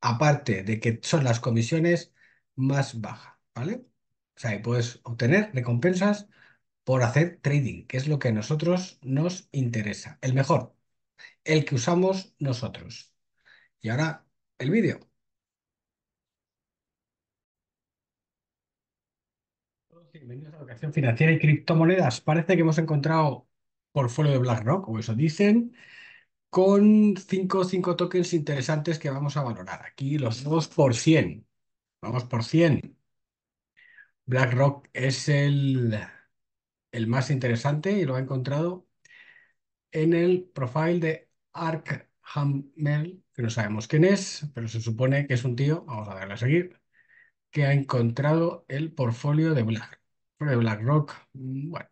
aparte de que son las comisiones más bajas, ¿vale? O sea, puedes obtener recompensas por hacer trading, que es lo que a nosotros nos interesa, el mejor, el que usamos nosotros. Y ahora el vídeo. Bienvenidos a Educación Financiera y Criptomonedas. Parece que hemos encontrado portfolio de BlackRock, o eso dicen, con 5 cinco, tokens interesantes que vamos a valorar. Aquí los dos por 100. Vamos por 100. BlackRock es el, el más interesante y lo ha encontrado en el profile de Ark que no sabemos quién es, pero se supone que es un tío, vamos a darle a seguir, que ha encontrado el portfolio de BlackRock. De BlackRock, mm, bueno,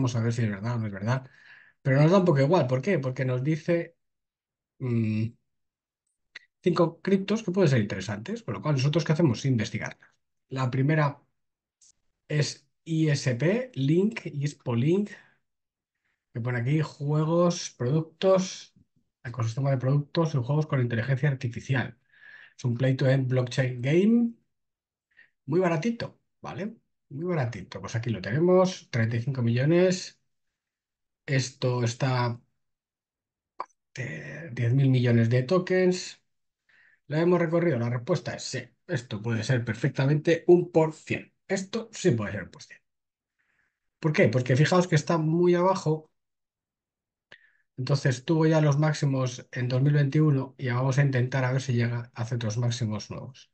pues a ver si es verdad o no es verdad. Pero nos da un poco igual, ¿por qué? Porque nos dice 5 mm, cinco criptos que pueden ser interesantes, con lo cual nosotros qué hacemos? Investigarlas. La primera es ISP, Link, ISPO Link, que pone aquí juegos, productos, ecosistema de productos y juegos con inteligencia artificial. Es un play to end blockchain game muy baratito, ¿vale? Muy baratito. Pues aquí lo tenemos, 35 millones. Esto está 10.000 este, millones de tokens. ¿La hemos recorrido? La respuesta es sí. Esto puede ser perfectamente un por cien. Esto sí puede ser un por cien. ¿Por qué? Porque fijaos que está muy abajo. Entonces tuvo ya los máximos en 2021 y vamos a intentar a ver si llega a hacer los máximos nuevos.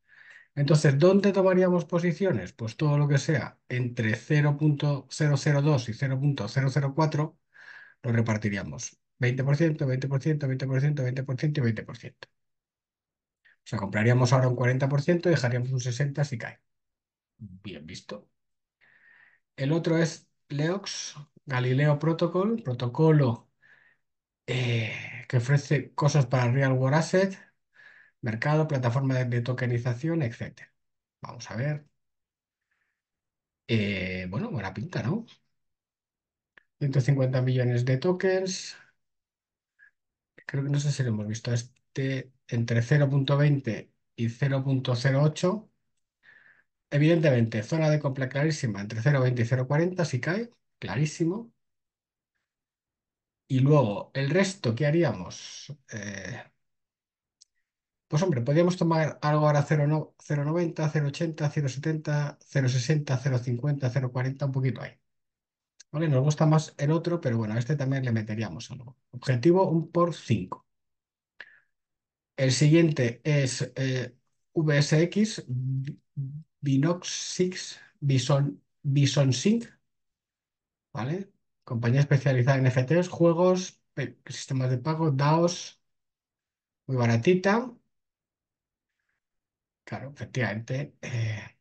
Entonces, ¿dónde tomaríamos posiciones? Pues todo lo que sea entre 0.002 y 0.004 lo repartiríamos. 20%, 20%, 20%, 20% y 20%. O sea, compraríamos ahora un 40% y dejaríamos un 60% si cae. Bien visto. El otro es Leox, Galileo Protocol, protocolo eh, que ofrece cosas para Real World Asset, mercado, plataforma de, tokenización, etc. Vamos a ver. Eh, bueno, buena pinta, ¿no? 150 millones de tokens, creo que no sé si lo hemos visto, este entre 0.20 y 0.08, evidentemente, zona de compra clarísima, entre 0.20 y 0.40, si cae, clarísimo. Y luego, el resto, ¿qué haríamos? Eh, pues hombre, podríamos tomar algo ahora 0.90, 0.80, 0.70, 0.60, 0.50, 0.40, un poquito ahí. Nos gusta más el otro, pero bueno, a este también le meteríamos algo. Objetivo 1 por 5. El siguiente es eh, VSX, Binox6, Bison, Bison Sync, ¿vale? Compañía especializada en FTs, juegos, sistemas de pago, DAOs, muy baratita. Claro, efectivamente. Eh,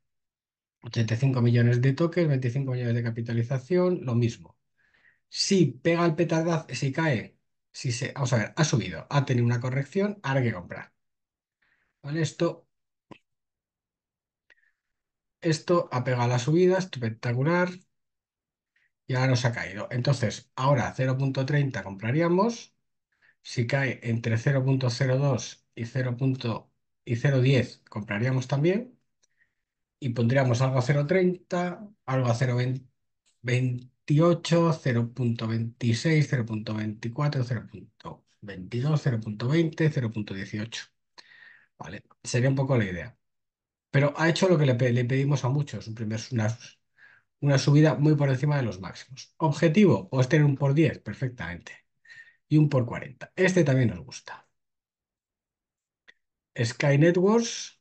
85 millones de toques, 25 millones de capitalización, lo mismo. Si pega el petardazo, si cae, si se, vamos a ver, ha subido, ha tenido una corrección, ahora hay que comprar. ¿Vale? Esto, esto ha pegado la subida, espectacular, y ahora nos ha caído. Entonces, ahora 0.30 compraríamos, si cae entre 0.02 y 0.10 compraríamos también, y pondríamos algo a 0.30, algo a 0.28, 0.26, 0.24, 0.22, 0.20, 0.18. Vale, sería un poco la idea. Pero ha hecho lo que le, pedimos a muchos, una, una subida muy por encima de los máximos. Objetivo, pues tener un por 10, perfectamente. Y un por 40. Este también nos gusta. Sky Networks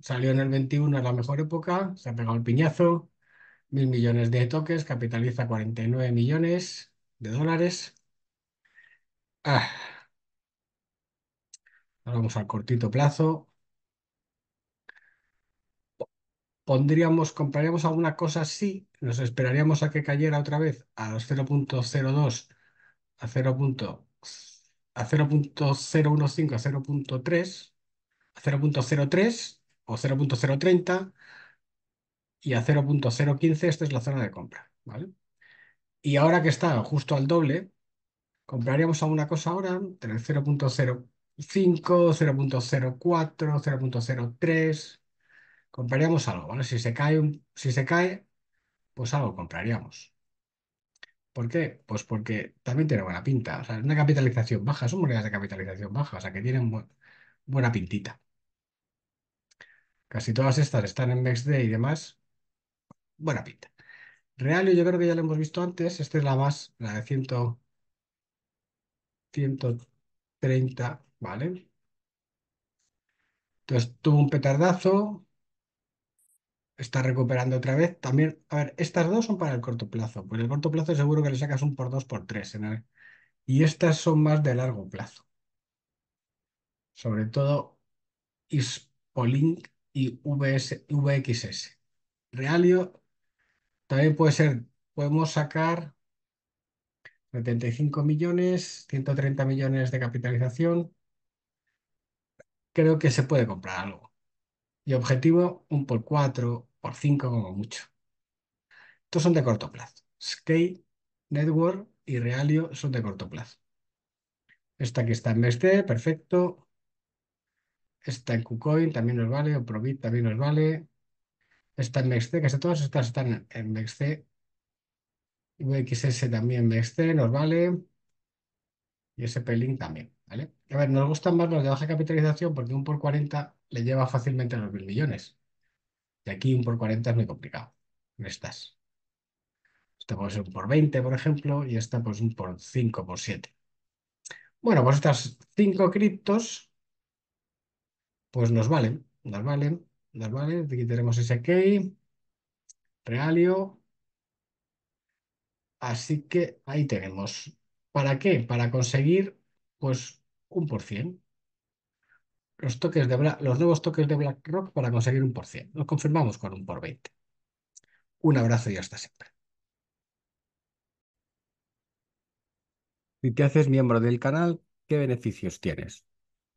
salió en el 21, es la mejor época, se ha pegado el piñazo, mil millones de toques, capitaliza 49 millones de dólares. Ah. Ahora vamos al cortito plazo. Pondríamos, compraríamos alguna cosa así, nos esperaríamos a que cayera otra vez a los 0.02, a 0.015, a 0.3 0.03 o 0.030 y a 0.015 esta es la zona de compra, ¿vale? Y ahora que está justo al doble, compraríamos alguna cosa ahora entre 0.05, 0.04, 0.03, compraríamos algo, ¿vale? Si se cae, si se cae pues algo compraríamos. ¿Por qué? Pues porque también tiene buena pinta. O sea, es una capitalización baja, son monedas de capitalización baja, o sea, que tienen buena pintita. Casi todas estas están en Next Day y demás. Buena pinta. Realio yo creo que ya lo hemos visto antes. Esta es la más, la de 100, 130, ¿vale? Entonces tuvo un petardazo, está recuperando otra vez. También, a ver, estas dos son para el corto plazo. Pues el corto plazo seguro que le sacas un por dos, por tres. Y estas son más de largo plazo. Sobre todo, Ispolink y VS, VXS. Realio también puede ser, podemos sacar 75 millones, 130 millones de capitalización. Creo que se puede comprar algo. Y objetivo, un por 4, por 5 como mucho. Estos son de corto plazo. Skate, Network y Realio son de corto plazo. Esta que está en este perfecto. Está en KuCoin, también nos vale. O Probit también nos vale. Está en MEXC, casi todas estas están en MEXC. VXS también en MEXC, nos vale. Y SP-Link también, ¿vale? A ver, nos gustan más los de baja capitalización porque un por 40 le lleva fácilmente a los mil millones. Y aquí un por 40 es muy complicado en estas. Esta puede ser un por 20, por ejemplo, y esta pues un por 5, por 7. Bueno, pues estas 5 criptos pues nos valen, nos valen, nos valen. Aquí tenemos SK, Realio. Así que ahí tenemos. ¿Para qué? Para conseguir, pues, un por cien. Los, de los nuevos toques de BlackRock para conseguir un por cien. lo confirmamos con un por veinte. Un abrazo y hasta siempre. Si te haces miembro del canal, ¿qué beneficios tienes?